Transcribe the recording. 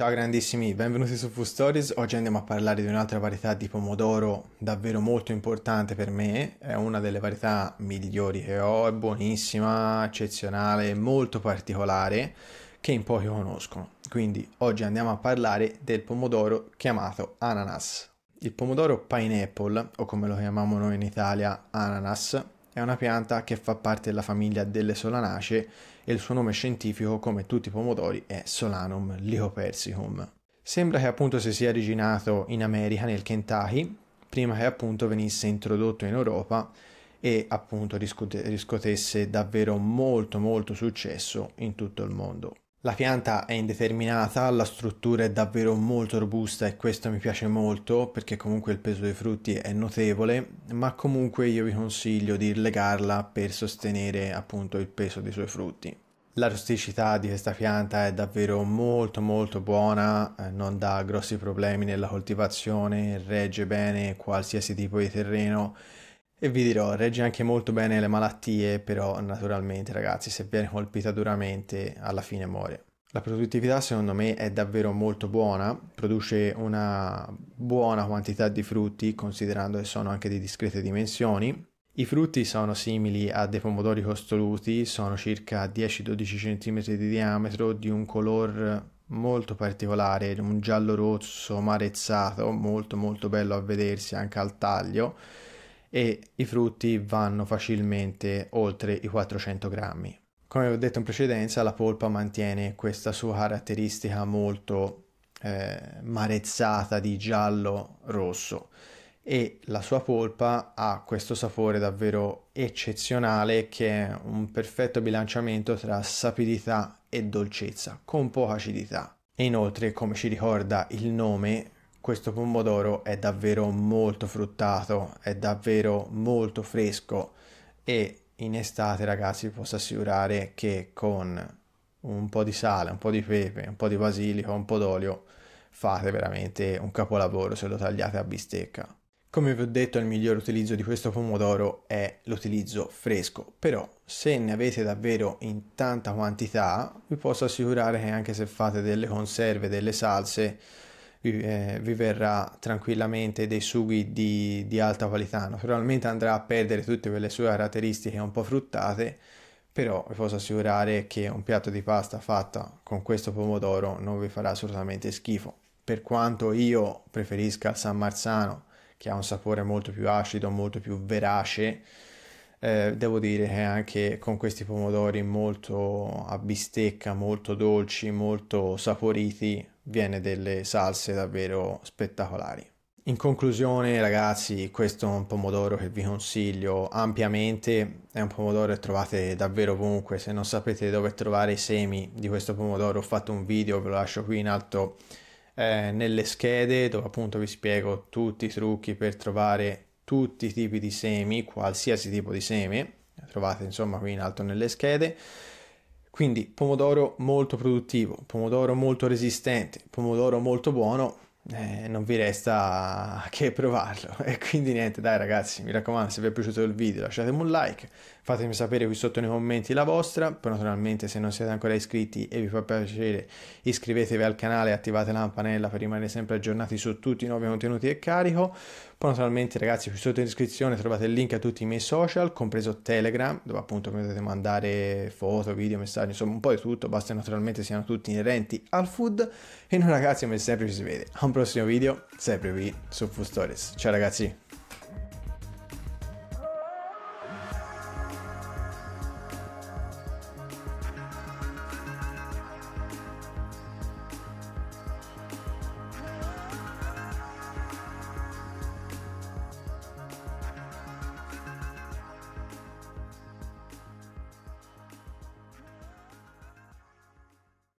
Ciao grandissimi, benvenuti su Food Stories. Oggi andiamo a parlare di un'altra varietà di pomodoro davvero molto importante per me. È una delle varietà migliori che ho, è buonissima, eccezionale, molto particolare, che in pochi conoscono. Quindi oggi andiamo a parlare del pomodoro chiamato ananas. Il pomodoro pineapple, o come lo chiamiamo noi in Italia, ananas, è una pianta che fa parte della famiglia delle solanacee e il suo nome scientifico, come tutti i pomodori, è Solanum liopersicum. Sembra che appunto si sia originato in America, nel Kentucky, prima che appunto venisse introdotto in Europa e appunto riscote- riscotesse davvero molto molto successo in tutto il mondo. La pianta è indeterminata, la struttura è davvero molto robusta e questo mi piace molto perché comunque il peso dei frutti è notevole, ma comunque io vi consiglio di legarla per sostenere appunto il peso dei suoi frutti. La rusticità di questa pianta è davvero molto molto buona, eh, non dà grossi problemi nella coltivazione, regge bene qualsiasi tipo di terreno e vi dirò, regge anche molto bene le malattie, però naturalmente ragazzi, se viene colpita duramente, alla fine muore. La produttività secondo me è davvero molto buona, produce una buona quantità di frutti considerando che sono anche di discrete dimensioni. I frutti sono simili a dei pomodori costoluti, sono circa 10-12 cm di diametro, di un color molto particolare, un giallo rosso marezzato, molto molto bello a vedersi anche al taglio e i frutti vanno facilmente oltre i 400 grammi. Come ho detto in precedenza, la polpa mantiene questa sua caratteristica molto eh, marezzata di giallo rosso e la sua polpa ha questo sapore davvero eccezionale che è un perfetto bilanciamento tra sapidità e dolcezza, con poca acidità. E inoltre, come ci ricorda il nome, questo pomodoro è davvero molto fruttato, è davvero molto fresco e in estate ragazzi vi posso assicurare che con un po' di sale, un po' di pepe, un po' di basilico, un po' d'olio fate veramente un capolavoro se lo tagliate a bistecca. Come vi ho detto il miglior utilizzo di questo pomodoro è l'utilizzo fresco, però se ne avete davvero in tanta quantità vi posso assicurare che anche se fate delle conserve, delle salse, vi, eh, vi verrà tranquillamente dei sughi di, di, alta qualità. Naturalmente andrà a perdere tutte quelle sue caratteristiche un po' fruttate, però vi posso assicurare che un piatto di pasta fatta con questo pomodoro non vi farà assolutamente schifo. Per quanto io preferisca il San Marzano, che ha un sapore molto più acido, molto più verace, eh, devo dire che anche con questi pomodori molto a bistecca, molto dolci, molto saporiti, viene delle salse davvero spettacolari. In conclusione, ragazzi, questo è un pomodoro che vi consiglio ampiamente. È un pomodoro che trovate davvero ovunque. Se non sapete dove trovare i semi di questo pomodoro, ho fatto un video, ve lo lascio qui in alto eh, nelle schede, dove appunto vi spiego tutti i trucchi per trovare tutti i tipi di semi, qualsiasi tipo di seme. Trovate insomma qui in alto nelle schede. Quindi pomodoro molto produttivo, pomodoro molto resistente, pomodoro molto buono, eh, non vi resta che provarlo. E quindi niente, dai ragazzi, mi raccomando, se vi è piaciuto il video lasciatemi un like, fatemi sapere qui sotto nei commenti la vostra, poi naturalmente se non siete ancora iscritti e vi fa piacere iscrivetevi al canale e attivate la campanella per rimanere sempre aggiornati su tutti i nuovi contenuti che carico. Poi naturalmente ragazzi qui sotto in descrizione trovate il link a tutti i miei social, compreso Telegram, dove appunto potete mandare foto, video, messaggi, insomma un po' di tutto, basta naturalmente siano tutti inerenti al food. E noi ragazzi come sempre ci si vede a un prossimo video, sempre qui su Food Stories. Ciao ragazzi!